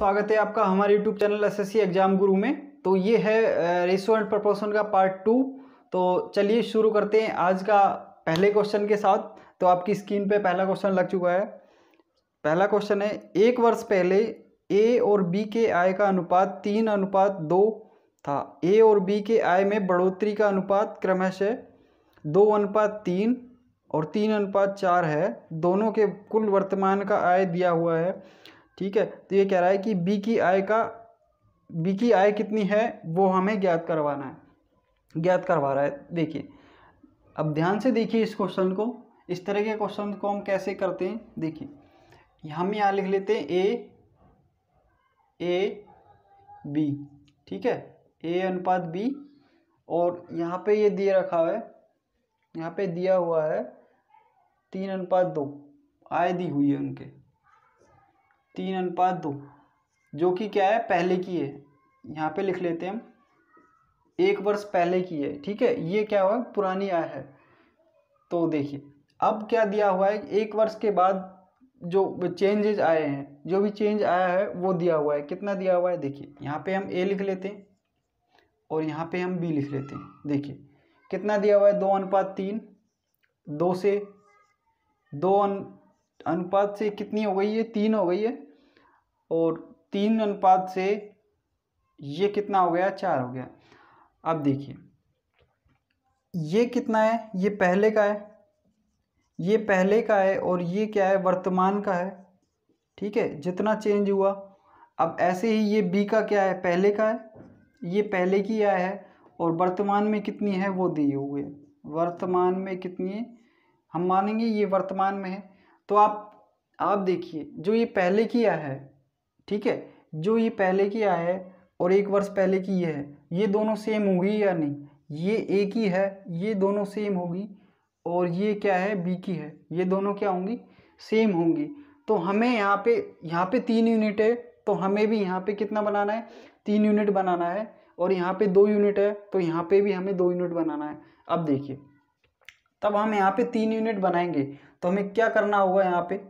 स्वागत है आपका हमारे यूट्यूब चैनल एसएससी एग्जाम गुरु में तो ये है रेशो एंड प्रपोर्शन का पार्ट टू तो चलिए शुरू करते हैं आज का पहले क्वेश्चन के साथ तो आपकी स्क्रीन पे पहला क्वेश्चन लग चुका है पहला क्वेश्चन है एक वर्ष पहले ए और बी के आय का अनुपात तीन अनुपात दो था ए और बी के आय में बढ़ोतरी का अनुपात क्रमशः दो अनुपात तीन और तीन अनुपात चार है दोनों के कुल वर्तमान का आय दिया हुआ है ठीक है तो ये कह रहा है कि बी की आय का बी की आय कितनी है वो हमें ज्ञात करवाना है ज्ञात करवा रहा है देखिए अब ध्यान से देखिए इस क्वेश्चन को इस तरह के क्वेश्चन को हम कैसे करते हैं देखिए हम यहाँ लिख लेते हैं ए ए बी ठीक है ए अनुपात बी और यहाँ पे ये दिए रखा है यहाँ पे दिया हुआ है तीन अनुपात दो आय दी हुई है उनके तीन अनुपात दो जो कि क्या है पहले की है यहाँ पे लिख लेते हैं हम एक वर्ष पहले की है ठीक है ये क्या हुआ पुरानी आय है तो देखिए अब क्या दिया हुआ है एक वर्ष के बाद जो चेंजेज आए हैं जो भी चेंज आया है वो दिया हुआ है कितना दिया हुआ है देखिए यहाँ पे हम ए लिख लेते हैं और यहाँ पे हम बी लिख लेते हैं देखिए कितना दिया हुआ है दो अनुपात तीन दो से दो अनुपात से कितनी हो गई है तीन हो गई है और तीन अनुपात से ये कितना हो गया चार हो गया अब देखिए ये कितना है ये पहले का है ये पहले का है और ये क्या है वर्तमान का है ठीक है जितना चेंज हुआ अब ऐसे ही ये बी का क्या है पहले का है ये पहले की आय है और वर्तमान में कितनी है वो दिए हुए वर्तमान में कितनी है हम मानेंगे ये वर्तमान में है तो आप आप देखिए जो ये पहले की आय है ठीक है जो ये पहले की आय है और एक वर्ष पहले की ये है ये दोनों सेम होगी या नहीं ये ए की है ये दोनों सेम होगी और ये क्या है बी की है ये दोनों क्या होंगी सेम होंगी तो हमें यहाँ पे यहाँ पे तीन यूनिट है तो हमें भी यहाँ पे कितना बनाना है तीन यूनिट बनाना है और यहाँ पे दो यूनिट है तो यहाँ पे भी हमें दो यूनिट बनाना है अब देखिए तब हम यहाँ पे तीन यूनिट बनाएंगे तो हमें क्या करना होगा यहाँ पे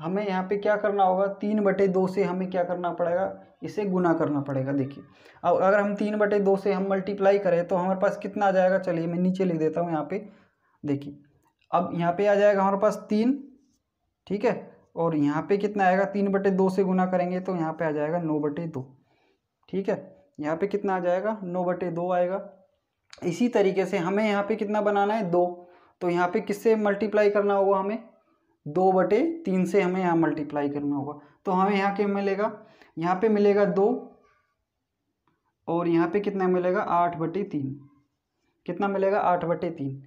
हमें यहाँ पे क्या करना होगा तीन बटे दो से हमें क्या करना पड़ेगा इसे गुना करना पड़ेगा देखिए अब अगर हम तीन बटे दो से हम मल्टीप्लाई करें तो हमारे पास कितना आ जाएगा चलिए मैं नीचे लिख देता हूँ यहाँ पे देखिए अब यहाँ पे आ जाएगा हमारे पास तीन ठीक है और यहाँ पे कितना आएगा तीन बटे दो से गुना करेंगे तो यहाँ पे आ जाएगा नौ बटे दो ठीक है यहाँ पे कितना आ जाएगा नौ बटे दो आएगा इसी तरीके से हमें यहाँ पे कितना बनाना है दो तो यहाँ पे किससे मल्टीप्लाई करना होगा हमें दो बटे तीन से हमें यहाँ मल्टीप्लाई करना होगा तो हमें यहाँ क्या मिलेगा यहाँ पे मिलेगा दो और यहाँ पे कितना मिलेगा आठ बटे तीन कितना मिलेगा आठ बटे तीन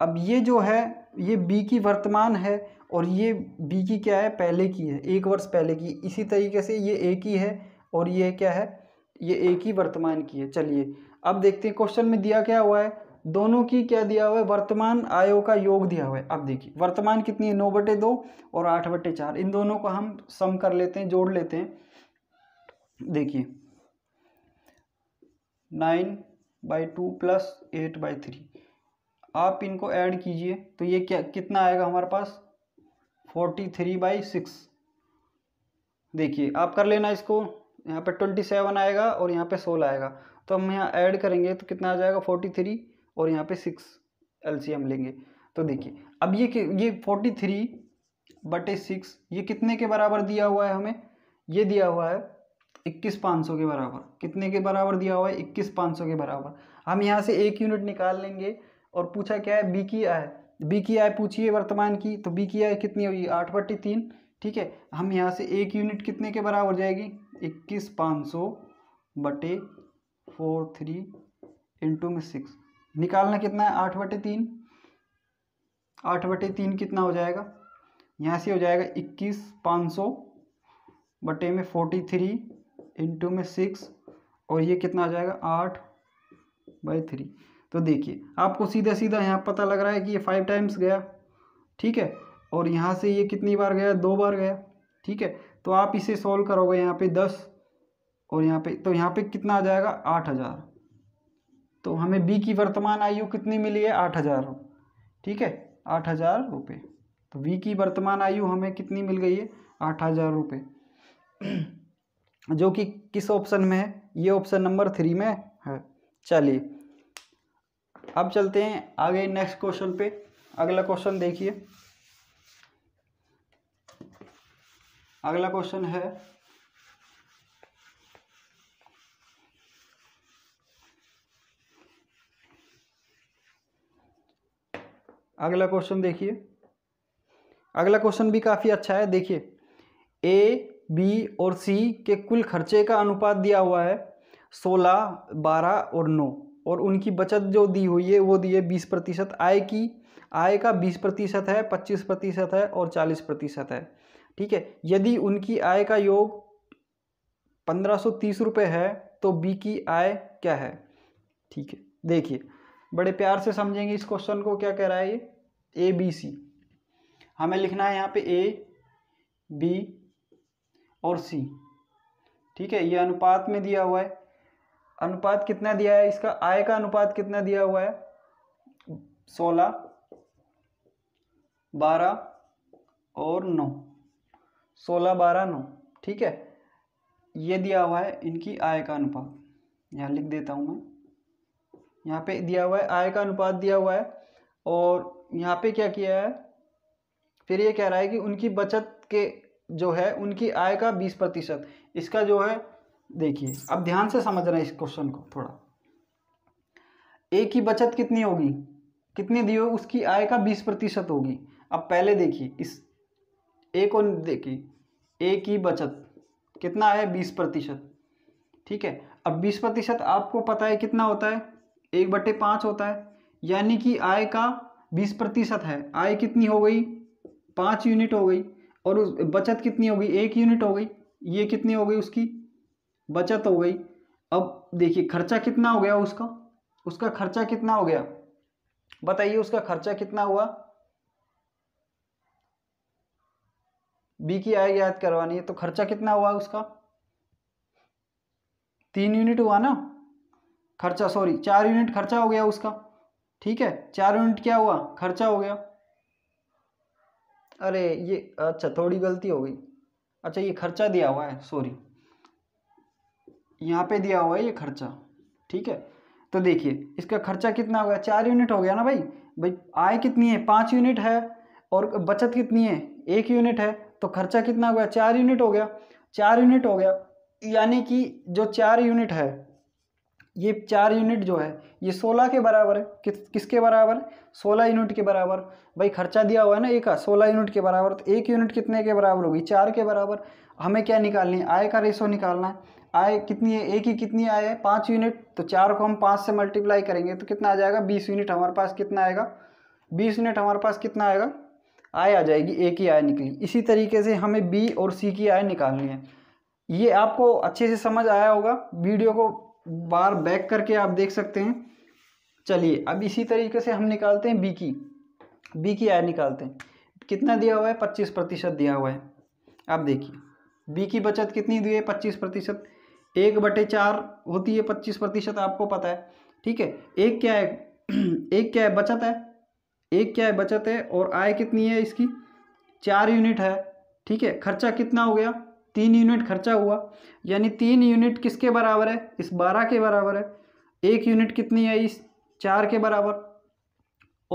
अब ये जो है ये बी की वर्तमान है और ये बी की क्या है पहले की है एक वर्ष पहले की इसी तरीके से ये ए की है और ये क्या है ये एक ही वर्तमान की है चलिए अब देखते हैं क्वेश्चन में दिया क्या हुआ है दोनों की क्या दिया हुआ है वर्तमान आयो का योग दिया हुआ है अब देखिए वर्तमान कितनी है नौ बटे दो और आठ बटे चार इन दोनों को हम सम कर लेते हैं जोड़ लेते हैं देखिए nine by two plus eight by three आप इनको ऐड कीजिए तो ये क्या कितना आएगा हमारे पास फोर्टी थ्री बाई सिक्स देखिए आप कर लेना इसको यहाँ पे ट्वेंटी सेवन आएगा और यहाँ पे सोलह आएगा तो हम यहाँ ऐड करेंगे तो कितना आ जाएगा फोर्टी थ्री और यहाँ पे सिक्स एल लेंगे तो देखिए अब ये ये फोर्टी थ्री बटे सिक्स ये कितने के बराबर दिया हुआ है हमें ये दिया हुआ है इक्कीस पाँच सौ के बराबर कितने के बराबर दिया हुआ है इक्कीस पाँच सौ के बराबर हम यहाँ से एक यूनिट निकाल लेंगे और पूछा क्या है बी की आय बी की आय पूछिए वर्तमान की तो बी की आय कितनी हुई आठ बटे तीन ठीक है हम यहाँ से एक यूनिट कितने के बराबर जाएगी इक्कीस पाँच सौ बटे फोर थ्री इंटू में सिक्स निकालना कितना है आठ बटे तीन आठ बटे तीन कितना हो जाएगा यहाँ से हो जाएगा इक्कीस पाँच सौ बटे में फोर्टी थ्री इंटू में सिक्स और ये कितना आ जाएगा आठ बाई थ्री तो देखिए आपको सीधा सीधा यहाँ पता लग रहा है कि ये फाइव टाइम्स गया ठीक है और यहाँ से ये कितनी बार गया दो बार गया ठीक है तो आप इसे सॉल्व करोगे यहाँ पे दस और यहाँ पे तो यहाँ पे कितना आ जाएगा आठ हज़ार तो हमें बी की वर्तमान आयु कितनी मिली है आठ हज़ार ठीक है आठ हज़ार रुपये तो वी की वर्तमान आयु हमें कितनी मिल गई है आठ हज़ार रुपये जो कि किस ऑप्शन में है ये ऑप्शन नंबर थ्री में है चलिए अब चलते हैं आगे नेक्स्ट क्वेश्चन पे अगला क्वेश्चन देखिए अगला क्वेश्चन है अगला क्वेश्चन देखिए अगला क्वेश्चन भी काफ़ी अच्छा है देखिए ए बी और सी के कुल खर्चे का अनुपात दिया हुआ है सोलह बारह और नौ और उनकी बचत जो दी हुई है वो दी है बीस प्रतिशत आय की आय का बीस प्रतिशत है पच्चीस प्रतिशत है और चालीस प्रतिशत है ठीक है यदि उनकी आय का योग पंद्रह सौ तीस रुपये है तो बी की आय क्या है ठीक है देखिए बड़े प्यार से समझेंगे इस क्वेश्चन को क्या कह रहा है ये ए बी सी हमें लिखना है यहाँ पे ए बी और सी ठीक है ये अनुपात में दिया हुआ है अनुपात कितना दिया है इसका आय का अनुपात कितना दिया हुआ है सोलह बारह और नौ सोलह बारह नौ ठीक है ये दिया हुआ है इनकी आय का अनुपात यहाँ लिख देता हूँ मैं यहाँ पे दिया हुआ है आय का अनुपात दिया हुआ है और यहाँ पे क्या किया है फिर ये कह रहा है कि उनकी बचत के जो है उनकी आय का बीस प्रतिशत इसका जो है देखिए अब ध्यान से समझ रहे हैं इस क्वेश्चन को थोड़ा ए की बचत कितनी होगी कितनी दी हो उसकी आय का बीस प्रतिशत होगी अब पहले देखिए इस ए को देखिए ए की बचत कितना है बीस प्रतिशत ठीक है अब बीस प्रतिशत आपको पता है कितना होता है एक बट्टे पाँच होता है यानी कि आय का बीस प्रतिशत है आय कितनी हो गई पाँच यूनिट हो गई और उस बचत कितनी हो गई एक यूनिट हो गई ये कितनी हो गई उसकी बचत हो गई अब देखिए खर्चा कितना हो गया उसका उसका खर्चा कितना हो गया बताइए उसका खर्चा कितना हुआ बी की आय याद करवानी है तो खर्चा कितना हुआ उसका तीन यूनिट हुआ ना खर्चा सॉरी चार यूनिट खर्चा हो गया उसका ठीक है चार यूनिट क्या हुआ खर्चा हो गया अरे ये अच्छा थोड़ी गलती हो गई अच्छा ये खर्चा दिया हुआ है सॉरी यहाँ पे दिया हुआ है ये खर्चा ठीक है तो देखिए इसका खर्चा कितना हो गया चार यूनिट हो गया ना भाई भाई आय कितनी है पाँच यूनिट है और बचत कितनी है एक यूनिट है तो खर्चा कितना हो गया चार यूनिट हो गया चार यूनिट हो गया यानी कि जो चार यूनिट है ये चार यूनिट जो है ये सोलह के बराबर है कि, किसके बराबर सोलह यूनिट के बराबर भाई खर्चा दिया हुआ है ना एक का सोलह यूनिट के बराबर तो एक यूनिट कितने के बराबर होगी चार के बराबर हमें क्या निकालनी है आय का रेशो निकालना है आय कितनी है एक ही कितनी आय है पाँच यूनिट तो चार को हम पाँच से मल्टीप्लाई करेंगे तो कितना आ जाएगा बीस यूनिट हमारे पास कितना आएगा बीस यूनिट हमारे पास कितना आएगा आय आ जाएगी एक ही आय निकली इसी तरीके से हमें बी और सी की आय निकालनी है ये आपको अच्छे से समझ आया होगा वीडियो को बार बैक करके आप देख सकते हैं चलिए अब इसी तरीके से हम निकालते हैं बी की बी की आय निकालते हैं कितना दिया हुआ है पच्चीस प्रतिशत दिया हुआ है आप देखिए बी की बचत कितनी दी है पच्चीस प्रतिशत एक बटे चार होती है पच्चीस प्रतिशत आपको पता है ठीक है एक क्या है एक क्या है बचत है एक क्या है बचत है और आय कितनी है इसकी चार यूनिट है ठीक है खर्चा कितना हो गया तीन यूनिट खर्चा हुआ यानी तीन यूनिट किसके बराबर है इस बारह के बराबर है एक यूनिट कितनी है इस चार के बराबर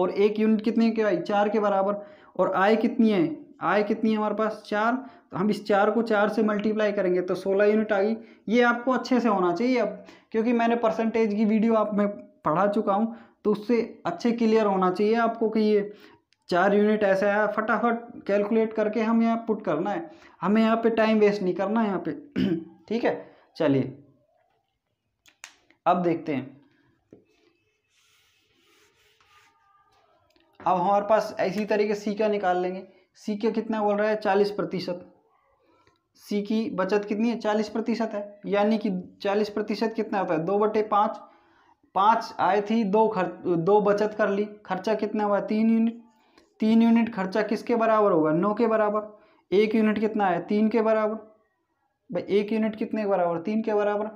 और एक यूनिट कितनी के आई चार के बराबर और आय कितनी है आय कितनी है हमारे पास चार तो हम इस चार को चार से मल्टीप्लाई करेंगे तो सोलह यूनिट आ गई ये आपको अच्छे से होना चाहिए अब क्योंकि मैंने परसेंटेज की वीडियो आप मैं पढ़ा चुका हूँ तो उससे अच्छे क्लियर होना चाहिए आपको कि ये चार यूनिट ऐसा है फटाफट कैलकुलेट करके हम यहाँ पुट करना है हमें यहाँ पे टाइम वेस्ट नहीं करना है यहाँ पे ठीक है चलिए अब देखते हैं अब हमारे पास इसी तरीके सी का निकाल लेंगे सी का कितना बोल रहा है चालीस प्रतिशत सी की बचत कितनी है चालीस प्रतिशत है यानी कि चालीस प्रतिशत कितना होता है दो बटे पाँच पाँच आए थी दो खर्च दो बचत कर ली खर्चा कितना हुआ तीन यूनिट तीन यूनिट खर्चा किसके बराबर होगा नौ के बराबर एक यूनिट कितना है तीन के बराबर भाई एक यूनिट कितने के बराबर तीन के बराबर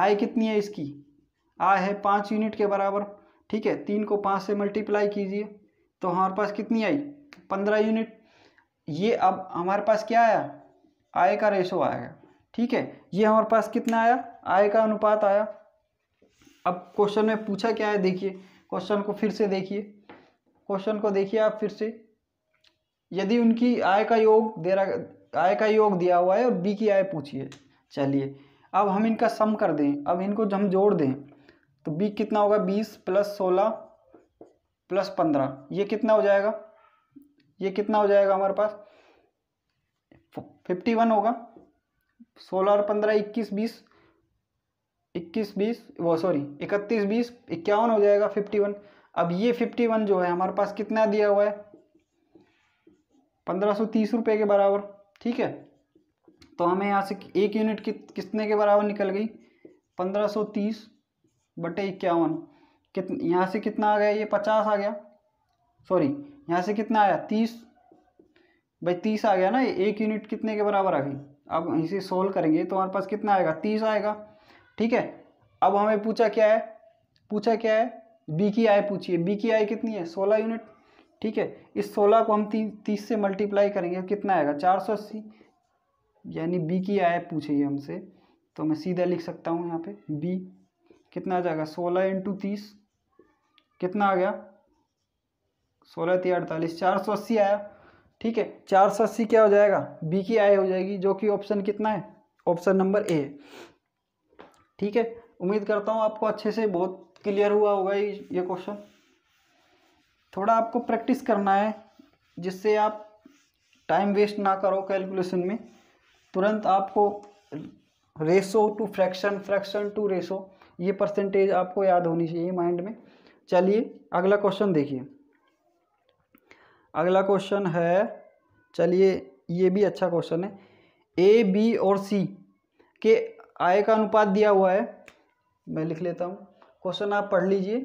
आय कितनी है इसकी आय है पाँच यूनिट के बराबर ठीक है तीन को पाँच से मल्टीप्लाई कीजिए तो हमारे पास कितनी आई पंद्रह यूनिट ये अब हमारे पास क्या आया आय का रेशो आया ठीक है ये हमारे पास कितना आया आय का अनुपात आया अब क्वेश्चन में पूछा क्या है देखिए क्वेश्चन को फिर से देखिए क्वेश्चन को देखिए आप फिर से यदि उनकी आय का योग दे रहा आय का योग दिया हुआ है और बी की आय पूछी है चलिए अब हम इनका सम कर दें अब इनको हम जोड़ दें तो बी कितना होगा बीस प्लस सोलह प्लस पंद्रह ये कितना हो जाएगा ये कितना हो जाएगा हमारे पास फिफ्टी वन होगा सोलह और पंद्रह इक्कीस बीस इक्कीस बीस वो सॉरी इकतीस बीस इक्यावन हो जाएगा फिफ्टी वन अब ये फिफ्टी वन जो है हमारे पास कितना दिया हुआ है पंद्रह सौ तीस रुपये के बराबर ठीक है तो हमें यहाँ से एक यूनिट कि, कितने के बराबर निकल गई पंद्रह सौ तीस बटे इक्यावन कित यहाँ से कितना आ गया ये पचास आ गया सॉरी यहाँ से कितना आया तीस भाई तीस आ गया ना एक यूनिट कितने के बराबर आ गई अब इसे सोल्व करेंगे तो हमारे पास कितना आएगा तीस आएगा ठीक है अब हमें पूछा क्या है पूछा क्या है बी की आय पूछिए बी की आय कितनी है सोलह यूनिट ठीक है इस सोलह को हम ती, तीस से मल्टीप्लाई करेंगे कितना आएगा चार सौ अस्सी यानी बी की आय पूछिए हमसे तो मैं सीधा लिख सकता हूँ यहाँ पे बी कितना आ जाएगा सोलह इंटू तीस कितना आ गया सोलह ती अड़तालीस चार सौ अस्सी आया ठीक है चार सौ अस्सी क्या हो जाएगा बी की आय हो जाएगी जो कि ऑप्शन कितना है ऑप्शन नंबर ए ठीक है उम्मीद करता हूँ आपको अच्छे से बहुत क्लियर हुआ होगा ये क्वेश्चन थोड़ा आपको प्रैक्टिस करना है जिससे आप टाइम वेस्ट ना करो कैलकुलेशन में तुरंत आपको ratio to fraction fraction to ratio ये परसेंटेज आपको याद होनी चाहिए माइंड में चलिए अगला क्वेश्चन देखिए अगला क्वेश्चन है चलिए ये भी अच्छा क्वेश्चन है ए बी और सी के आय का अनुपात दिया हुआ है मैं लिख लेता हूँ क्वेश्चन आप पढ़ लीजिए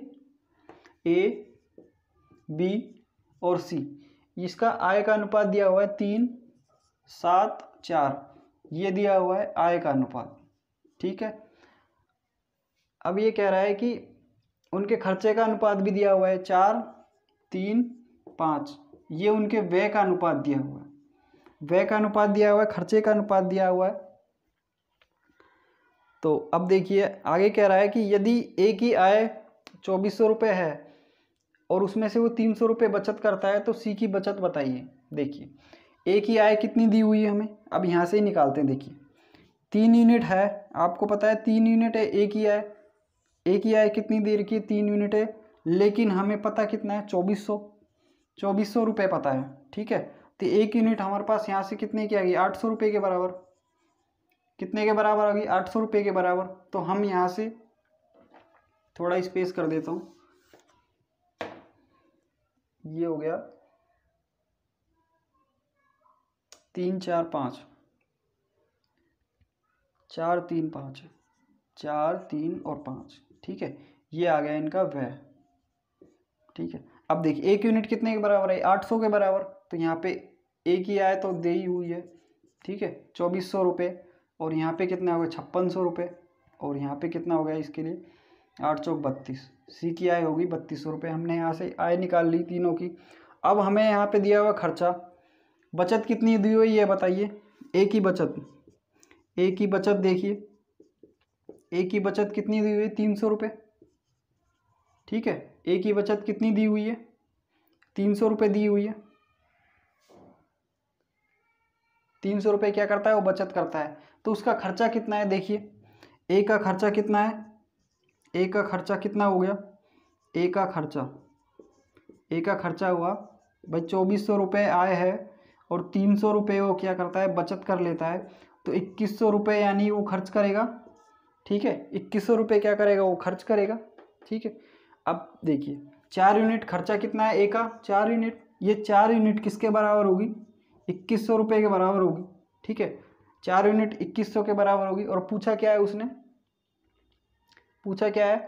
ए बी और सी इसका आय का अनुपात दिया हुआ है तीन सात चार ये दिया हुआ है आय का अनुपात ठीक है अब ये कह रहा है कि उनके खर्चे का अनुपात भी दिया हुआ है चार तीन पाँच ये उनके व्यय का अनुपात दिया हुआ है व्यय का अनुपात दिया हुआ है खर्चे का अनुपात दिया हुआ है तो अब देखिए आगे कह रहा है कि यदि ए की आय चौबीस सौ रुपये है और उसमें से वो तीन सौ रुपये बचत करता है तो सी की बचत बताइए देखिए ए की आय कितनी दी हुई है हमें अब यहाँ से ही निकालते हैं देखिए तीन यूनिट है आपको पता है तीन यूनिट है ए की आय ए की आय कितनी दे रखी है तीन यूनिट है लेकिन हमें पता कितना है चौबीस सौ चौबीस सौ रुपये पता है ठीक है तो एक यूनिट हमारे पास यहाँ से कितने की आ गई आठ सौ रुपये के बराबर कितने के बराबर आ गई आठ सौ रुपये के बराबर तो हम यहाँ से थोड़ा स्पेस कर देता हूँ ये हो गया तीन चार पाँच चार तीन पाँच चार तीन और पाँच ठीक है ये आ गया इनका वह ठीक है अब देखिए एक यूनिट कितने के बराबर है आठ सौ के बराबर तो यहाँ पे एक ही आए तो दे ही हुई है ठीक है चौबीस सौ रुपये और यहाँ पे कितना हो गया छप्पन सौ रुपये और यहाँ पे कितना हो गया इसके लिए आठ सौ बत्तीस सी की आय होगी बत्तीस सौ रुपये हमने यहाँ से आय निकाल ली तीनों की अब हमें यहाँ पे दिया हुआ खर्चा बचत कितनी दी हुई है बताइए एक ही बचत एक ही बचत देखिए एक ही बचत कितनी दी हुई है तीन सौ रुपये ठीक है एक ही बचत कितनी दी हुई है तीन सौ रुपये दी हुई है तीन सौ रुपये क्या करता है वो बचत करता है तो उसका खर्चा कितना है देखिए ए का खर्चा कितना है ए का खर्चा कितना हो गया ए का खर्चा ए का खर्चा हुआ भाई चौबीस सौ रुपये आए है और तीन सौ रुपये वो क्या करता है बचत कर लेता है तो इक्कीस सौ रुपये यानी वो खर्च करेगा ठीक है इक्कीस सौ रुपये क्या करेगा वो खर्च करेगा ठीक है अब देखिए चार यूनिट खर्चा कितना है ए का चार यूनिट ये चार यूनिट किसके बराबर होगी इक्कीस सौ रुपये के बराबर होगी ठीक है चार यूनिट 2100 के बराबर होगी और पूछा क्या है उसने पूछा क्या है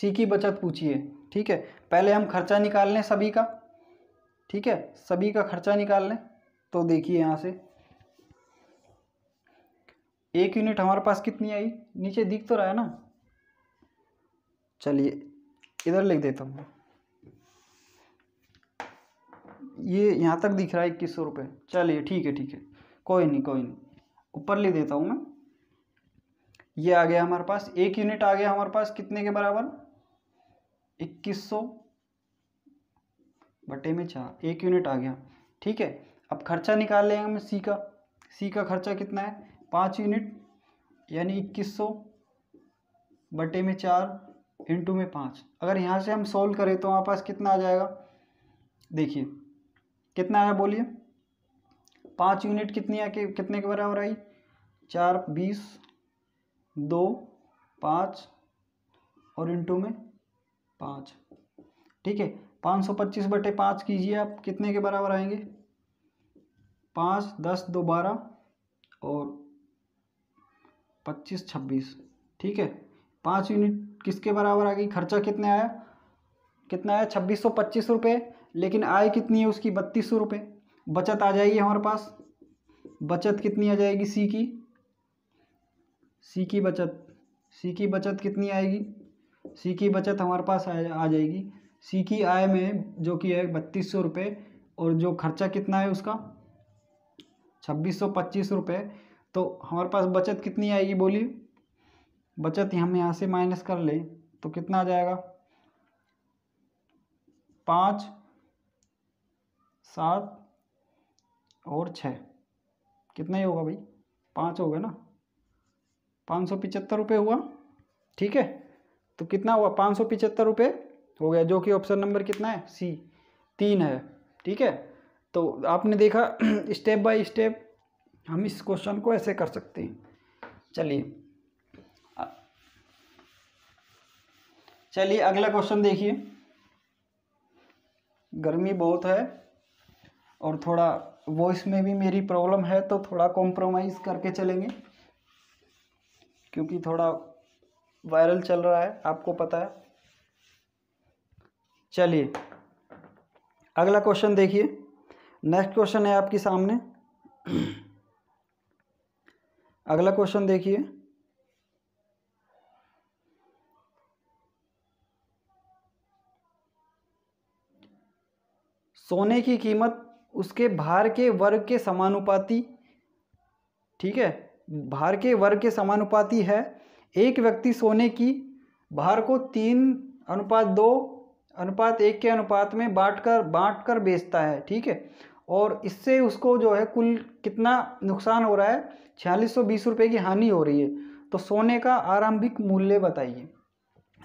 सी की बचत पूछिए ठीक है पहले हम खर्चा निकाल लें सभी का ठीक है सभी का खर्चा निकाल लें तो देखिए यहाँ से एक यूनिट हमारे पास कितनी आई नीचे दिख तो रहा है ना चलिए इधर लिख देता हूँ ये यहाँ तक दिख रहा है इक्कीस सौ रुपये चलिए ठीक है ठीक है कोई नहीं कोई नहीं ऊपर ले देता हूँ मैं ये आ गया हमारे पास एक यूनिट आ गया हमारे पास कितने के बराबर इक्कीस सौ बटे में चार एक यूनिट आ गया ठीक है अब खर्चा निकाल लेंगे हम सी का सी का खर्चा कितना है पाँच यूनिट यानी इक्कीस सौ बटे में चार इंटू में पाँच अगर यहाँ से हम सोल्व करें तो हमारे पास कितना आ जाएगा देखिए कितना आया बोलिए पाँच यूनिट कितनी आके कितने के बराबर आई चार बीस दो पाँच और इंटू में पाँच ठीक है पाँच सौ पच्चीस बटे पाँच कीजिए आप कितने के बराबर आएंगे पाँच दस दो बारह और पच्चीस छब्बीस ठीक है पाँच यूनिट किसके बराबर आ गई खर्चा कितने आया कितना आया छब्बीस सौ पच्चीस रुपये लेकिन आय कितनी है उसकी बत्तीस सौ रुपये बचत आ जाएगी हमारे पास बचत कितनी आ जाएगी सी की सी की बचत सी की बचत कितनी आएगी सी की बचत हमारे पास आ जाएगी सी की आय में जो कि है बत्तीस सौ रुपये और जो खर्चा कितना है उसका छब्बीस सौ पच्चीस रुपये तो हमारे पास बचत कितनी आएगी बोली बचत हम यहाँ से माइनस कर लें तो कितना आ जाएगा पाँच सात और छः कितना ही होगा भाई पाँच होगा ना पाँच सौ पिचहत्तर रुपये हुआ ठीक है तो कितना हुआ पाँच सौ पिचहत्तर रुपये हो गया जो कि ऑप्शन नंबर कितना है सी तीन है ठीक है तो आपने देखा स्टेप बाय स्टेप हम इस क्वेश्चन को ऐसे कर सकते हैं चलिए चलिए अगला क्वेश्चन देखिए गर्मी बहुत है और थोड़ा वॉइस में भी मेरी प्रॉब्लम है तो थोड़ा कॉम्प्रोमाइज़ करके चलेंगे क्योंकि थोड़ा वायरल चल रहा है आपको पता है चलिए अगला क्वेश्चन देखिए नेक्स्ट क्वेश्चन है आपके सामने अगला क्वेश्चन देखिए सोने की कीमत उसके भार के वर्ग के समानुपाती ठीक है भार के वर्ग के समानुपाती है एक व्यक्ति सोने की भार को तीन अनुपात दो अनुपात एक के अनुपात में बांट कर बांट कर बेचता है ठीक है और इससे उसको जो है कुल कितना नुकसान हो रहा है छियालीस सौ बीस रुपये की हानि हो रही है तो सोने का आरंभिक मूल्य बताइए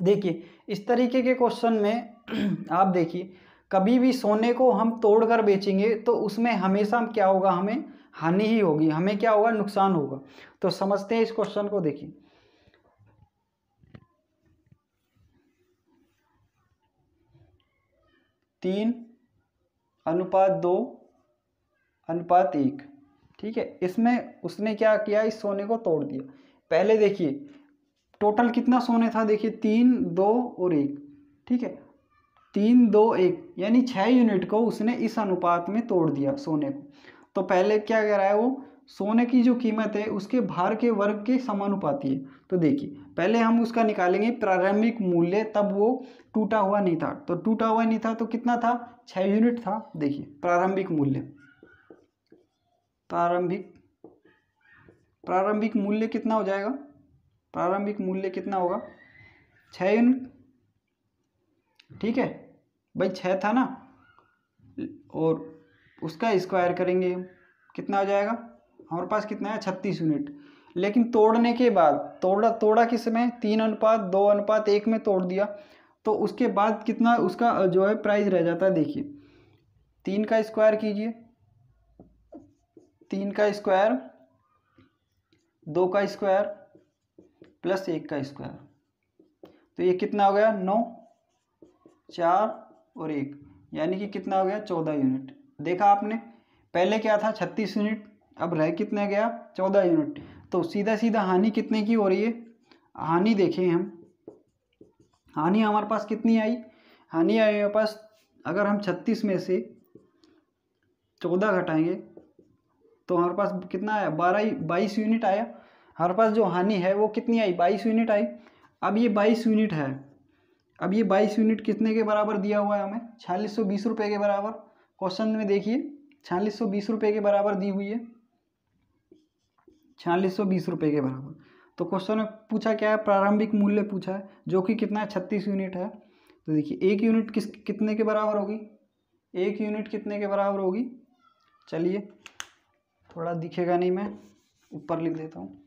देखिए इस तरीके के क्वेश्चन में आप देखिए कभी भी सोने को हम तोड़ कर बेचेंगे तो उसमें हमेशा क्या होगा हमें हानि ही होगी हमें क्या होगा नुकसान होगा तो समझते हैं इस क्वेश्चन को देखिए तीन अनुपात दो अनुपात एक ठीक है इसमें उसने क्या किया इस सोने को तोड़ दिया पहले देखिए टोटल कितना सोने था देखिए तीन दो और एक ठीक है तीन दो एक यानी छः यूनिट को उसने इस अनुपात में तोड़ दिया सोने को तो पहले क्या कह रहा है वो सोने की जो कीमत है उसके भार के वर्ग के समानुपाती है तो देखिए पहले हम उसका निकालेंगे प्रारंभिक मूल्य तब वो टूटा हुआ नहीं था तो टूटा हुआ नहीं था तो कितना था छः यूनिट था देखिए प्रारंभिक मूल्य प्रारंभिक प्रारंभिक मूल्य कितना हो जाएगा प्रारंभिक मूल्य कितना होगा छः यूनिट ठीक है भाई छः था ना और उसका स्क्वायर करेंगे कितना हो जाएगा हमारे पास कितना है छत्तीस यूनिट लेकिन तोड़ने के बाद तोड़ा तोड़ा किस में तीन अनुपात दो अनुपात एक में तोड़ दिया तो उसके बाद कितना उसका जो है प्राइस रह जाता है देखिए तीन का स्क्वायर कीजिए तीन का स्क्वायर दो का स्क्वायर प्लस एक का स्क्वायर तो ये कितना हो गया नौ चार और एक यानी कि कितना हो गया चौदह यूनिट देखा आपने पहले क्या था छत्तीस यूनिट अब रह कितने गया चौदह यूनिट तो सीधा सीधा हानि कितने की हो रही है हानि देखें हम हानि हमारे पास कितनी आई हानि आई हमारे पास अगर हम छत्तीस में से चौदह घटाएंगे तो हमारे पास कितना आया बारह बाईस यूनिट आया हमारे पास जो हानि है वो कितनी आई बाईस यूनिट आई अब ये बाईस यूनिट है अब ये बाईस यूनिट कितने के बराबर दिया हुआ है हमें छियालीस सौ बीस रुपये के बराबर क्वेश्चन में देखिए छियालीस सौ बीस रुपये के बराबर दी हुई है छियालीस सौ बीस रुपये के बराबर तो क्वेश्चन में पूछा क्या है प्रारंभिक मूल्य पूछा है जो कि कितना है छत्तीस यूनिट है तो देखिए एक यूनिट किस कितने के बराबर होगी एक यूनिट कितने के बराबर होगी चलिए थोड़ा दिखेगा नहीं मैं ऊपर लिख देता हूँ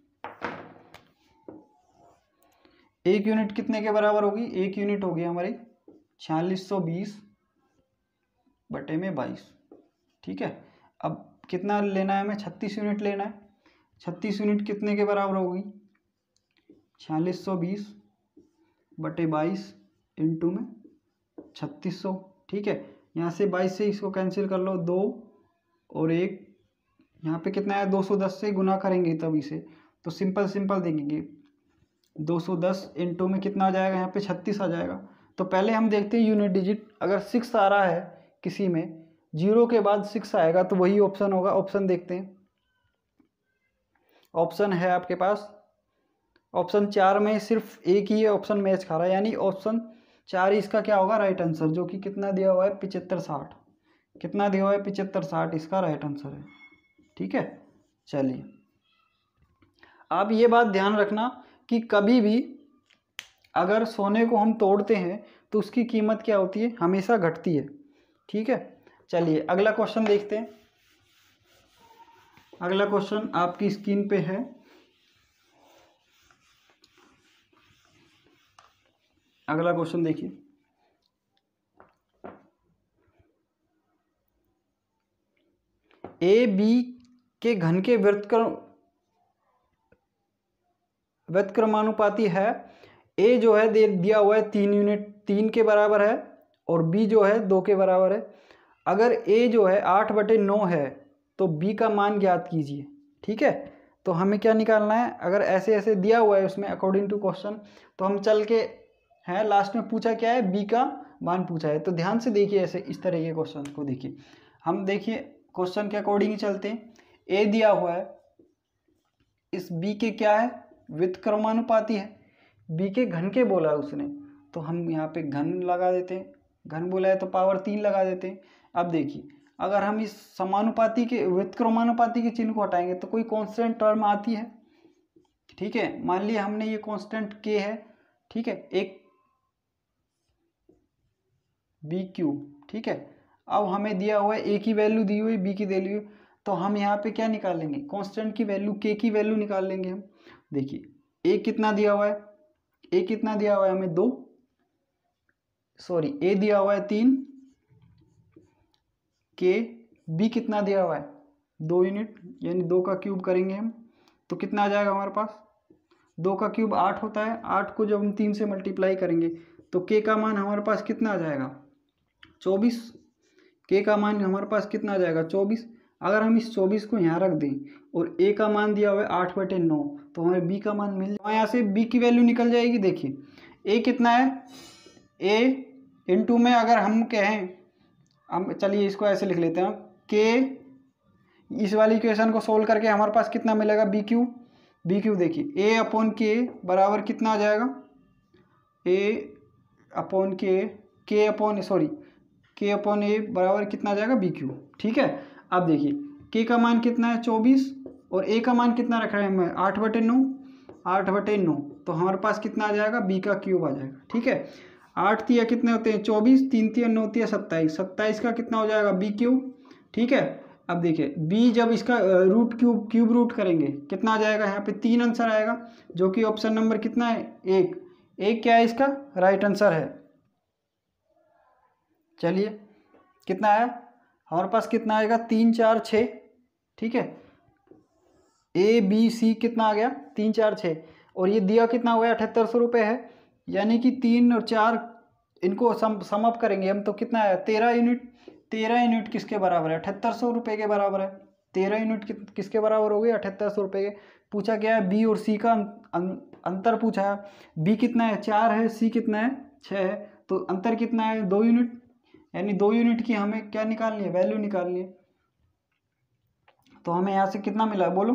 एक यूनिट कितने के बराबर होगी एक यूनिट होगी हमारी छियालीस सौ बीस बटे में बाईस ठीक है अब कितना लेना है हमें छत्तीस यूनिट लेना है छत्तीस यूनिट कितने के बराबर होगी छियालीस सौ बीस बटे बाईस इंटू में छत्तीस सौ ठीक है यहाँ से बाईस से इसको कैंसिल कर लो दो और एक यहाँ पे कितना है दो सौ दस से गुना करेंगे तब इसे तो सिंपल सिंपल देखेंगे 210 इंटू में कितना आ जाएगा यहाँ पे 36 आ जाएगा तो पहले हम देखते हैं यूनिट डिजिट अगर सिक्स आ रहा है किसी में जीरो के बाद सिक्स आएगा तो वही ऑप्शन होगा ऑप्शन देखते हैं ऑप्शन है आपके पास ऑप्शन चार में सिर्फ एक ही ऑप्शन मैच खा रहा है यानी ऑप्शन चार इसका क्या होगा राइट आंसर जो कि कितना दिया हुआ है पिचहत्तर साठ कितना दिया हुआ है पिचहत्तर साठ इसका राइट आंसर है ठीक है चलिए आप ये बात ध्यान रखना कि कभी भी अगर सोने को हम तोड़ते हैं तो उसकी कीमत क्या होती है हमेशा घटती है ठीक है चलिए अगला क्वेश्चन देखते हैं अगला क्वेश्चन आपकी स्क्रीन पे है अगला क्वेश्चन देखिए ए बी के घन के व्रत व्यतक्रमानुपाती है ए जो है दे दिया हुआ है तीन यूनिट तीन के बराबर है और बी जो है दो के बराबर है अगर ए जो है आठ बटे नौ है तो बी का मान ज्ञात कीजिए ठीक है तो हमें क्या निकालना है अगर ऐसे ऐसे दिया हुआ है उसमें अकॉर्डिंग टू क्वेश्चन तो हम चल के हैं लास्ट में पूछा क्या है बी का मान पूछा है तो ध्यान से देखिए ऐसे इस तरह के क्वेश्चन को देखिए हम देखिए क्वेश्चन के अकॉर्डिंग ही चलते हैं ए दिया हुआ है इस बी के क्या है क्रमानुपाती है बी के घन के बोला है उसने तो हम यहाँ पे घन लगा देते हैं घन बोला है तो पावर तीन लगा देते हैं अब देखिए अगर हम इस समानुपाती के क्रमानुपाति के चिन्ह को हटाएंगे तो कोई कॉन्स्टेंट टर्म आती है ठीक है मान ली हमने ये कॉन्स्टेंट के है ठीक है एक बी क्यू ठीक है अब हमें दिया हुआ है ए की वैल्यू दी हुई बी की वैल्यू तो हम यहाँ पे क्या निकालेंगे कॉन्स्टेंट की वैल्यू के की वैल्यू निकाल लेंगे हम देखिए ए कितना दिया हुआ है ए कितना दिया हुआ है हमें दो सॉरी ए दिया हुआ है तीन के बी कितना दिया हुआ है दो यूनिट यानी दो का क्यूब करेंगे हम तो कितना आ जाएगा हमारे पास दो का क्यूब आठ होता है आठ को जब हम तीन से मल्टीप्लाई करेंगे तो के का मान हमारे पास कितना आ जाएगा चौबीस के का मान हमारे पास कितना आ जाएगा चौबीस अगर हम इस चौबीस को यहाँ रख दें और ए का मान दिया हुआ है आठ बटे नौ तो हमें बी का मान मिल जाए यहाँ से बी की वैल्यू निकल जाएगी देखिए ए कितना है ए इंटू में अगर हम कहें हम चलिए इसको ऐसे लिख लेते हैं के इस वाली इक्वेशन को सोल्व करके हमारे पास कितना मिलेगा बी क्यू बी क्यू देखिए ए अपॉन के बराबर कितना आ जाएगा ए upon K K upon sorry K upon A बराबर कितना आ जाएगा बी क्यू ठीक है अब देखिए के का मान कितना है चौबीस और ए का मान कितना रखा है हमें आठ बटे नौ आठ बटे नौ तो हमारे पास कितना आ जाएगा बी का क्यूब आ जाएगा ठीक है आठ तिया कितने होते हैं चौबीस तीन तिया नौ तिया सत्ताईस सत्ताईस का कितना हो जाएगा बी क्यूब ठीक है अब देखिए बी जब इसका रूट क्यूब क्यूब रूट करेंगे कितना आ जाएगा यहाँ पे तीन आंसर आएगा जो कि ऑप्शन नंबर कितना है एक एक क्या है इसका राइट आंसर है चलिए कितना आया हमारे पास कितना आएगा तीन चार छः ठीक है ए बी सी कितना आ गया तीन चार छः और ये दिया कितना हुआ है अठहत्तर सौ रुपये है यानी कि तीन और चार इनको सम समअप करेंगे हम तो कितना है तेरह यूनिट तेरह यूनिट किसके बराबर है अठहत्तर सौ रुपये के बराबर है तेरह यूनिट कि, किसके बराबर हो गए अठहत्तर सौ रुपये के पूछा गया है बी और सी का अं-, अं-, अंतर पूछा है बी कितना है चार है सी कितना है छः है तो अंतर कितना है दो यूनिट यानी दो यूनिट की हमें क्या निकालनी है वैल्यू निकालनी है तो हमें यहाँ से कितना मिला है बोलो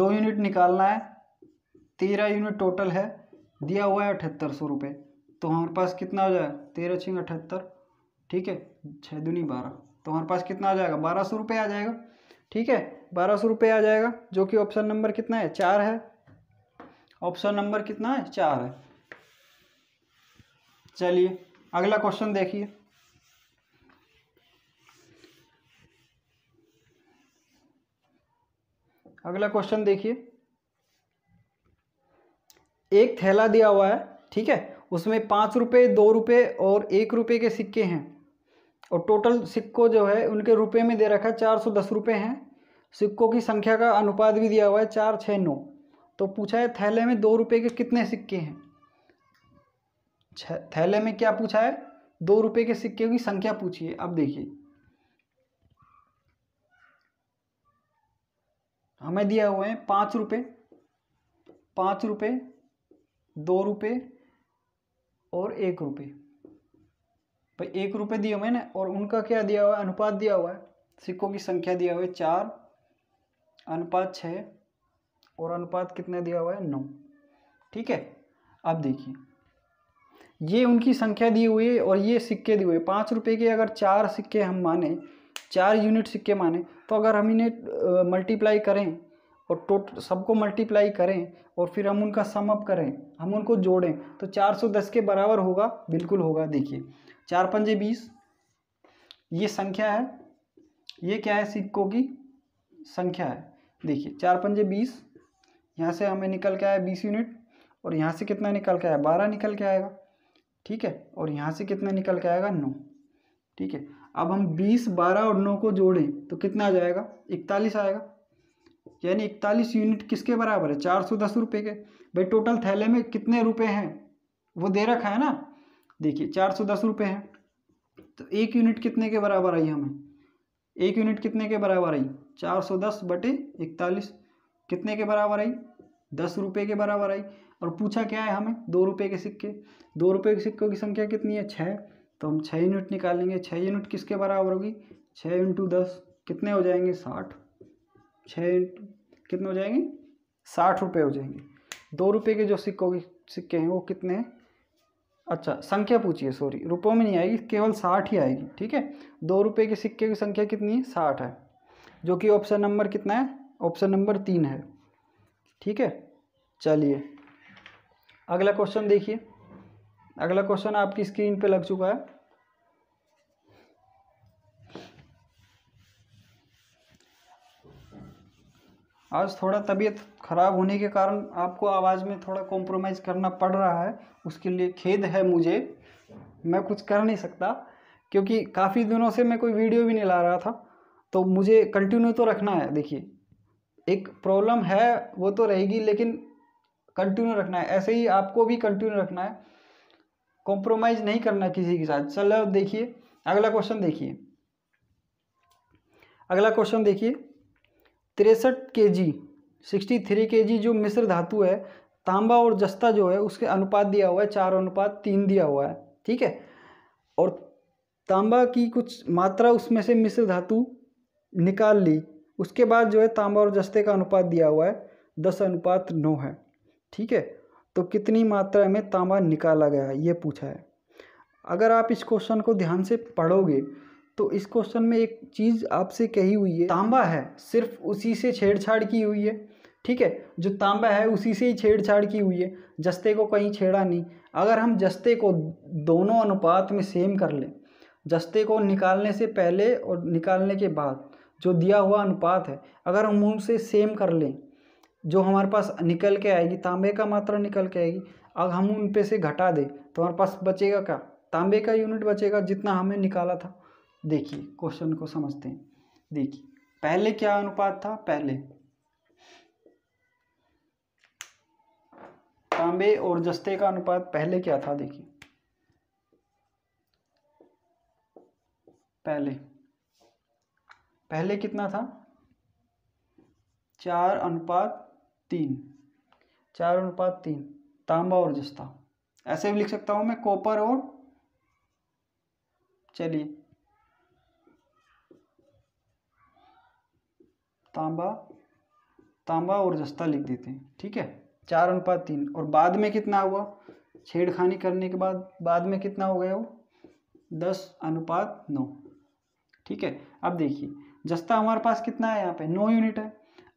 दो यूनिट निकालना है तेरह यूनिट टोटल है दिया हुआ है अठहत्तर सौ रुपये तो हमारे पास कितना हो जाएगा तेरह छिंग अठहत्तर ठीक है छः दूनी बारह तो हमारे पास कितना आ जाएगा बारह सौ रुपये आ जाएगा ठीक है बारह सौ रुपये आ जाएगा जो कि ऑप्शन नंबर कितना है चार है ऑप्शन नंबर कितना है चार है चलिए अगला क्वेश्चन देखिए अगला क्वेश्चन देखिए एक थैला दिया हुआ है ठीक है उसमें पाँच रुपये दो रुपये और एक रुपये के सिक्के हैं और टोटल सिक्कों जो है उनके रुपये में दे रखा है चार सौ दस रुपये हैं सिक्कों की संख्या का अनुपात भी दिया हुआ है चार छः नौ तो पूछा है थैले में दो रुपये के कितने सिक्के हैं थैले में क्या पूछा है दो रुपये के सिक्के की संख्या पूछिए अब देखिए हमें दिया हुआ है पाँच रुपये पाँच रुपये दो रुपये और एक रुपये भाई एक रुपये दिया ना और उनका क्या दिया हुआ है अनुपात दिया हुआ है सिक्कों की संख्या दिया हुआ है चार अनुपात छः और अनुपात कितना दिया हुआ है नौ ठीक है अब देखिए ये उनकी संख्या दी हुई है और ये सिक्के दिए हुए पाँच रुपये के अगर चार सिक्के हम माने चार यूनिट सिक्के माने तो अगर हम इन्हें मल्टीप्लाई करें और टोट सबको मल्टीप्लाई करें और फिर हम उनका सम अप करें हम उनको जोड़ें तो 410 के बराबर होगा बिल्कुल होगा देखिए चार पंजे बीस ये संख्या है ये क्या है सिक्कों की संख्या है देखिए चार पंजे बीस यहाँ से हमें निकल के आया बीस यूनिट और यहाँ से कितना निकल के आया बारह निकल के आएगा ठीक है और यहाँ से कितना निकल के आएगा नौ ठीक है अब हम बीस बारह और नौ को जोड़ें तो कितना आ जाएगा इकतालीस आएगा यानी इकतालीस यूनिट किसके बराबर है चार सौ दस रुपये के भाई टोटल थैले में कितने रुपए हैं वो दे रखा है ना देखिए चार सौ दस रुपये हैं तो एक यूनिट कितने के बराबर आई हमें एक यूनिट कितने के बराबर आई चार सौ दस बटे इकतालीस कितने के बराबर आई दस रुपये के बराबर आई और पूछा क्या है हमें दो रुपये के सिक्के दो रुपये के सिक्कों की संख्या कितनी है छः तो हम छः यूनिट निकालेंगे छः यूनिट किसके बराबर होगी छः इंटू दस कितने हो जाएंगे साठ छः कितने हो जाएंगे साठ रुपये हो जाएंगे दो रुपये के जो सिक्कों के सिक्के हैं वो कितने हैं अच्छा संख्या पूछिए सॉरी रुपयों में नहीं आएगी केवल साठ ही आएगी ठीक है दो रुपये के सिक्के की संख्या कितनी है साठ है जो कि ऑप्शन नंबर कितना है ऑप्शन नंबर तीन है ठीक है चलिए अगला क्वेश्चन देखिए अगला क्वेश्चन आपकी स्क्रीन पे लग चुका है आज थोड़ा तबीयत ख़राब होने के कारण आपको आवाज़ में थोड़ा कॉम्प्रोमाइज़ करना पड़ रहा है उसके लिए खेद है मुझे मैं कुछ कर नहीं सकता क्योंकि काफ़ी दिनों से मैं कोई वीडियो भी नहीं ला रहा था तो मुझे कंटिन्यू तो रखना है देखिए एक प्रॉब्लम है वो तो रहेगी लेकिन कंटिन्यू रखना है ऐसे ही आपको भी कंटिन्यू रखना है कॉम्प्रोमाइज नहीं करना किसी के साथ चलो देखिए अगला क्वेश्चन देखिए अगला क्वेश्चन देखिए तिरसठ के जी सिक्सटी थ्री के जी जो मिश्र धातु है तांबा और जस्ता जो है उसके अनुपात दिया हुआ है चार अनुपात तीन दिया हुआ है ठीक है और तांबा की कुछ मात्रा उसमें से मिश्र धातु निकाल ली उसके बाद जो है तांबा और जस्ते का अनुपात दिया हुआ है दस अनुपात नौ है ठीक है तो कितनी मात्रा में तांबा निकाला गया है ये पूछा है अगर आप इस क्वेश्चन को ध्यान से पढ़ोगे तो इस क्वेश्चन में एक चीज़ आपसे कही हुई है तांबा है सिर्फ उसी से छेड़छाड़ की हुई है ठीक है जो तांबा है उसी से ही छेड़छाड़ की हुई है जस्ते को कहीं छेड़ा नहीं अगर हम जस्ते को दोनों अनुपात में सेम कर लें जस्ते को निकालने से पहले और निकालने के बाद जो दिया हुआ अनुपात है अगर हम उनसे सेम कर लें जो हमारे पास निकल के आएगी तांबे का मात्रा निकल के आएगी अब हम उन पे से घटा दें तो हमारे पास बचेगा क्या तांबे का यूनिट बचेगा जितना हमें निकाला था देखिए क्वेश्चन को समझते हैं देखिए पहले क्या अनुपात था पहले तांबे और जस्ते का अनुपात पहले क्या था देखिए पहले पहले कितना था चार अनुपात तीन चार अनुपात तीन तांबा और जस्ता ऐसे भी लिख सकता हूं मैं कॉपर और चलिए तांबा तांबा और जस्ता लिख देते हैं ठीक है चार अनुपात तीन और बाद में कितना हुआ छेड़खानी करने के बाद बाद में कितना हो गया वो दस अनुपात नौ ठीक है अब देखिए जस्ता हमारे पास कितना है यहाँ पे नौ यूनिट है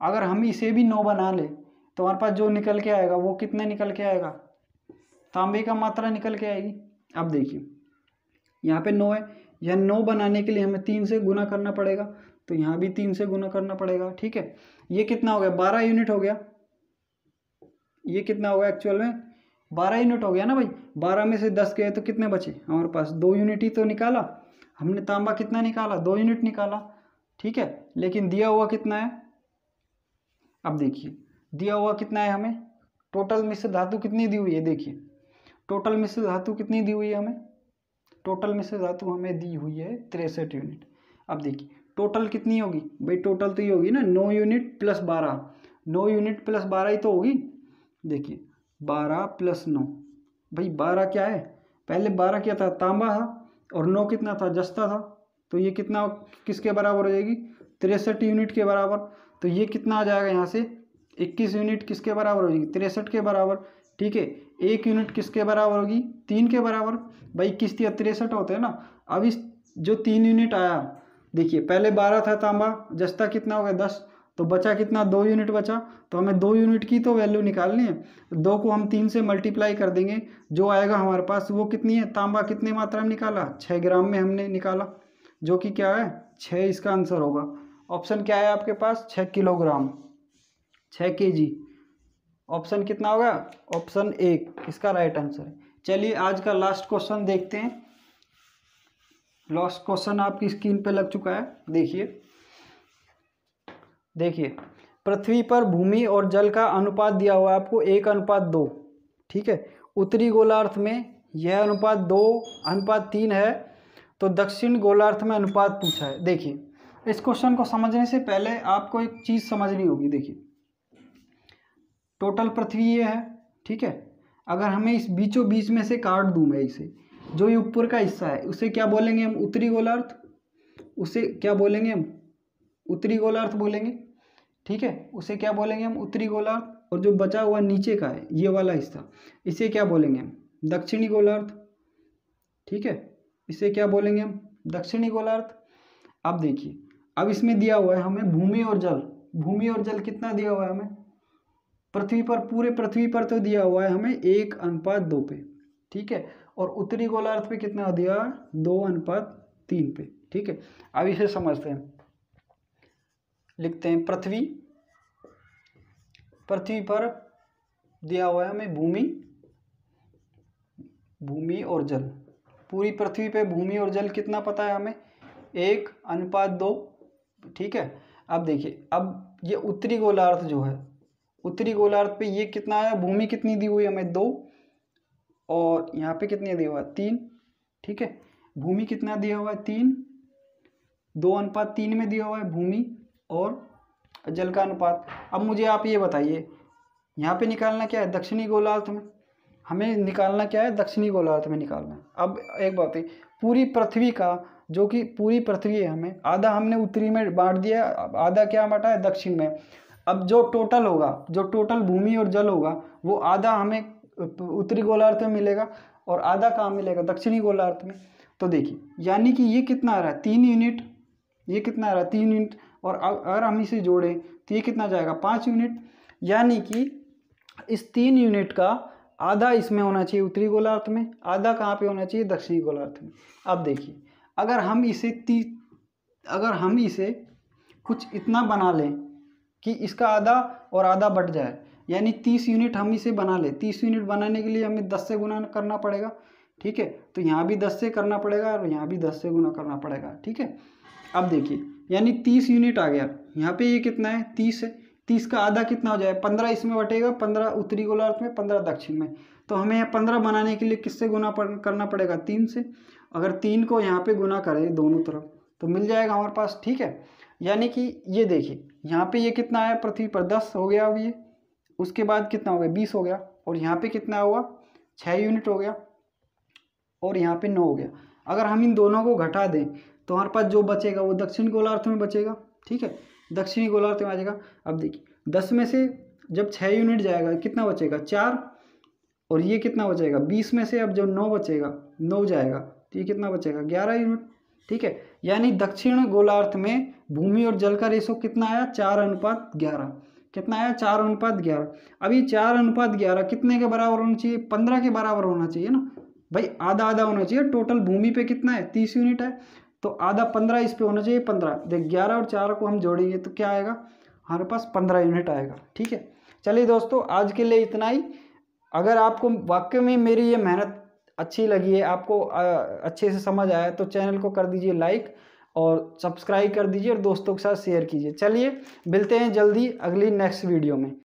अगर हम इसे भी नौ बना ले तो हमारे पास जो निकल के आएगा वो कितने निकल के आएगा तांबे का मात्रा निकल के आएगी अब देखिए यहाँ पे नौ है यह नौ बनाने के लिए हमें तीन से गुना करना पड़ेगा तो यहाँ भी तीन से गुना करना पड़ेगा ठीक है ये कितना हो गया बारह यूनिट हो गया ये कितना हो गया एक्चुअल में बारह यूनिट हो गया ना भाई बारह में से दस गए तो कितने बचे हमारे पास दो यूनिट ही तो निकाला हमने तांबा कितना निकाला दो यूनिट निकाला ठीक है लेकिन दिया हुआ कितना है अब देखिए दिया हुआ कितना है हमें टोटल मिश्र धातु कितनी दी हुई है देखिए टोटल मिश्र धातु कितनी दी हुई है हमें टोटल मिश्र धातु हमें दी हुई है तिरसठ यूनिट अब देखिए टोटल कितनी होगी भाई टोटल तो ये होगी ना नौ यूनिट प्लस बारह नौ यूनिट प्लस बारह ही तो होगी देखिए बारह प्लस नौ भाई बारह क्या है पहले बारह क्या था तांबा था और नौ कितना था जस्ता था तो ये कितना किसके बराबर हो जाएगी तिरसठ यूनिट के बराबर तो ये कितना आ जाएगा यहाँ से इक्कीस यूनिट किसके बराबर होगी तिरसठ के बराबर ठीक है एक यूनिट किसके बराबर होगी तीन के बराबर भाई इक्कीस तीन तिरसठ होते हैं ना अब इस जो तीन यूनिट आया देखिए पहले बारह था तांबा जस्ता कितना हो गया दस तो बचा कितना दो यूनिट बचा तो हमें दो यूनिट की तो वैल्यू निकालनी है दो को हम तीन से मल्टीप्लाई कर देंगे जो आएगा हमारे पास वो कितनी है तांबा कितने मात्रा में निकाला छः ग्राम में हमने निकाला जो कि क्या है छः इसका आंसर होगा ऑप्शन क्या है आपके पास छः किलोग्राम छः के जी ऑप्शन कितना होगा ऑप्शन एक इसका राइट आंसर है चलिए आज का लास्ट क्वेश्चन देखते हैं लास्ट क्वेश्चन आपकी स्क्रीन पे लग चुका है देखिए देखिए पृथ्वी पर भूमि और जल का अनुपात दिया हुआ है आपको एक अनुपात दो ठीक है उत्तरी गोलार्थ में यह अनुपात दो अनुपात तीन है तो दक्षिण गोलार्थ में अनुपात पूछा है देखिए इस क्वेश्चन को समझने से पहले आपको एक चीज़ समझनी होगी देखिए टोटल पृथ्वी ये है ठीक है अगर हमें इस बीचों बीच में से काट दूँ मैं इसे जो ये ऊपर का हिस्सा है उसे क्या बोलेंगे हम उत्तरी गोलार्थ उसे क्या बोलेंगे हम उत्तरी गोलार्थ बोलेंगे ठीक है उसे क्या बोलेंगे हम उत्तरी गोलार्थ और जो बचा हुआ नीचे का है ये वाला हिस्सा इसे क्या बोलेंगे हम दक्षिणी गोलार्थ ठीक है इसे क्या बोलेंगे हम दक्षिणी गोलार्थ अब देखिए अब इसमें दिया हुआ है हमें भूमि और जल भूमि और जल कितना दिया हुआ है हमें पृथ्वी पर पूरे पृथ्वी पर तो दिया हुआ है हमें एक अनुपात दो पे ठीक है और उत्तरी गोलार्थ पे कितना दिया दो अनुपात तीन पे ठीक है अब इसे समझते हैं लिखते हैं पृथ्वी पृथ्वी पर दिया हुआ है हमें भूमि भूमि और जल पूरी पृथ्वी पे भूमि और जल कितना पता है हमें एक अनुपात दो ठीक है अब देखिए अब ये उत्तरी गोलार्थ जो है उत्तरी गोलार्ध पे ये कितना आया भूमि कितनी दी हुई हमें दो और यहाँ पे कितने दिया हुआ तीन ठीक है भूमि कितना दिया हुआ है तीन दो अनुपात तीन में दिया हुआ है भूमि और जल का अनुपात अब मुझे आप ये बताइए यहाँ पे निकालना क्या है दक्षिणी गोलार्थ में हमें निकालना क्या है दक्षिणी गोलार्थ में निकालना है अब एक बात है पूरी पृथ्वी का जो कि पूरी पृथ्वी है हमें आधा हमने उत्तरी में बांट दिया आधा क्या बांटा है दक्षिण में अब जो टोटल होगा जो टोटल भूमि और जल होगा वो आधा हमें उत्तरी गोलार्ध में मिलेगा और आधा कहाँ मिलेगा दक्षिणी गोलार्ध में तो देखिए यानी कि ये कितना आ रहा है तीन यूनिट ये कितना आ रहा है तीन यूनिट और अगर हम इसे जोड़ें तो ये कितना जाएगा पाँच यूनिट यानी कि इस तीन यूनिट का आधा इसमें होना चाहिए उत्तरी गोलार्थ में आधा कहाँ पे होना चाहिए दक्षिणी गोलार्थ में अब देखिए अगर हम इसे ती अगर हम इसे कुछ इतना बना लें कि इसका आधा और आधा बट जाए यानी तीस यूनिट हम इसे बना ले तीस यूनिट बनाने के लिए हमें दस से गुना करना पड़ेगा ठीक है तो यहाँ भी दस से करना पड़ेगा और यहाँ भी दस से गुना करना पड़ेगा ठीक है अब देखिए यानी तीस यूनिट आ गया यहाँ पे ये कितना है तीस है तीस का आधा कितना हो जाए पंद्रह इसमें बटेगा पंद्रह उत्तरी गोलार्थ में पंद्रह दक्षिण में तो हमें यहाँ पंद्रह बनाने के लिए किससे गुना करना पड़ेगा तीन से अगर तीन को यहाँ पर गुना करें दोनों तरफ तो मिल जाएगा हमारे पास ठीक है यानी कि ये देखिए यहाँ पे ये कितना आया पृथ्वी पर दस हो गया अब ये उसके बाद कितना हो गया बीस हो गया और यहाँ पे कितना हुआ छः यूनिट हो गया और यहाँ पे नौ हो गया अगर हम इन दोनों को घटा दें तो हमारे पास जो बचेगा वो दक्षिण गोलार्थ में बचेगा ठीक है दक्षिणी गोलार्थ में आ जाएगा अब देखिए दस में से जब छः यूनिट जाएगा कितना बचेगा चार और ये कितना बचेगा बीस में से अब जो नौ बचेगा नौ जाएगा तो ये कितना बचेगा ग्यारह यूनिट ठीक है यानी दक्षिण गोलार्थ में भूमि और जल का रेशो कितना आया चार अनुपात ग्यारह कितना आया चार अनुपात ग्यारह अभी चार अनुपात ग्यारह कितने के बराबर होना चाहिए पंद्रह के बराबर होना चाहिए ना भाई आधा आधा होना चाहिए टोटल भूमि पे कितना है तीस यूनिट है तो आधा पंद्रह इस पे होना चाहिए पंद्रह देख ग्यारह और चार को हम जोड़ेंगे तो क्या आएगा हमारे पास पंद्रह यूनिट आएगा ठीक है चलिए दोस्तों आज के लिए इतना ही अगर आपको वाकई में मेरी ये मेहनत अच्छी लगी है आपको अच्छे से समझ आया तो चैनल को कर दीजिए लाइक और सब्सक्राइब कर दीजिए और दोस्तों के साथ शेयर कीजिए चलिए मिलते हैं जल्दी अगली नेक्स्ट वीडियो में